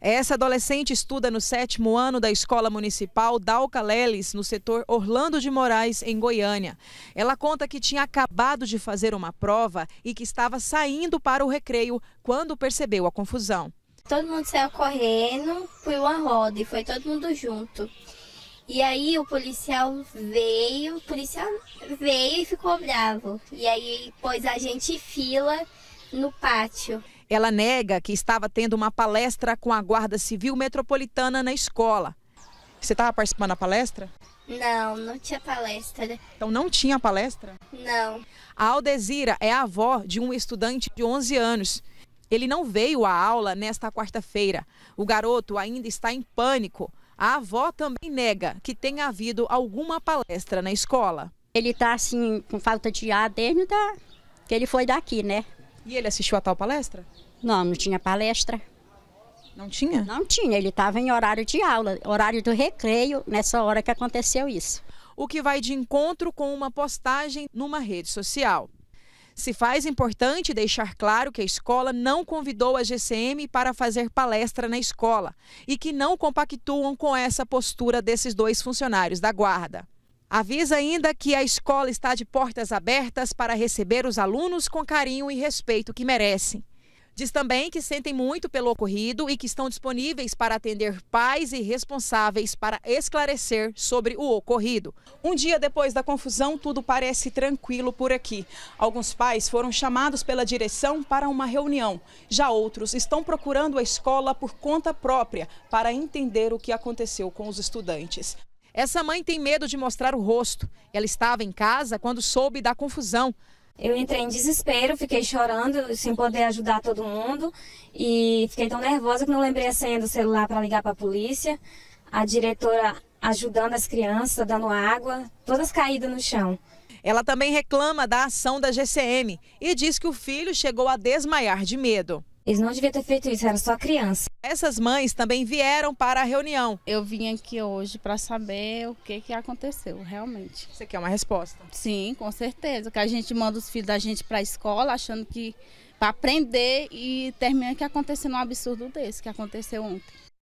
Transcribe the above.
Essa adolescente estuda no sétimo ano da Escola Municipal Dalca Leles, no setor Orlando de Moraes, em Goiânia. Ela conta que tinha acabado de fazer uma prova e que estava saindo para o recreio quando percebeu a confusão. Todo mundo saiu correndo, foi uma roda e foi todo mundo junto. E aí o policial veio, o policial veio e ficou bravo. E aí pôs a gente fila no pátio. Ela nega que estava tendo uma palestra com a Guarda Civil Metropolitana na escola. Você estava participando da palestra? Não, não tinha palestra. Então não tinha palestra? Não. A Aldezira é a avó de um estudante de 11 anos. Ele não veio à aula nesta quarta-feira. O garoto ainda está em pânico. A avó também nega que tenha havido alguma palestra na escola. Ele está assim com falta de ar desde da... que ele foi daqui, né? E ele assistiu a tal palestra? Não, não tinha palestra. Não tinha? Não tinha, ele estava em horário de aula, horário do recreio, nessa hora que aconteceu isso. O que vai de encontro com uma postagem numa rede social. Se faz importante deixar claro que a escola não convidou a GCM para fazer palestra na escola e que não compactuam com essa postura desses dois funcionários da guarda. Avisa ainda que a escola está de portas abertas para receber os alunos com carinho e respeito que merecem. Diz também que sentem muito pelo ocorrido e que estão disponíveis para atender pais e responsáveis para esclarecer sobre o ocorrido. Um dia depois da confusão, tudo parece tranquilo por aqui. Alguns pais foram chamados pela direção para uma reunião. Já outros estão procurando a escola por conta própria para entender o que aconteceu com os estudantes. Essa mãe tem medo de mostrar o rosto. Ela estava em casa quando soube da confusão. Eu entrei em desespero, fiquei chorando, sem poder ajudar todo mundo. E fiquei tão nervosa que não lembrei a senha do celular para ligar para a polícia. A diretora ajudando as crianças, dando água, todas caídas no chão. Ela também reclama da ação da GCM e diz que o filho chegou a desmaiar de medo. Eles não deviam ter feito isso, era só criança. Essas mães também vieram para a reunião. Eu vim aqui hoje para saber o que, que aconteceu, realmente. Você quer uma resposta? Sim, com certeza. Que a gente manda os filhos da gente para a escola achando que para aprender e termina que acontecendo um absurdo desse que aconteceu ontem.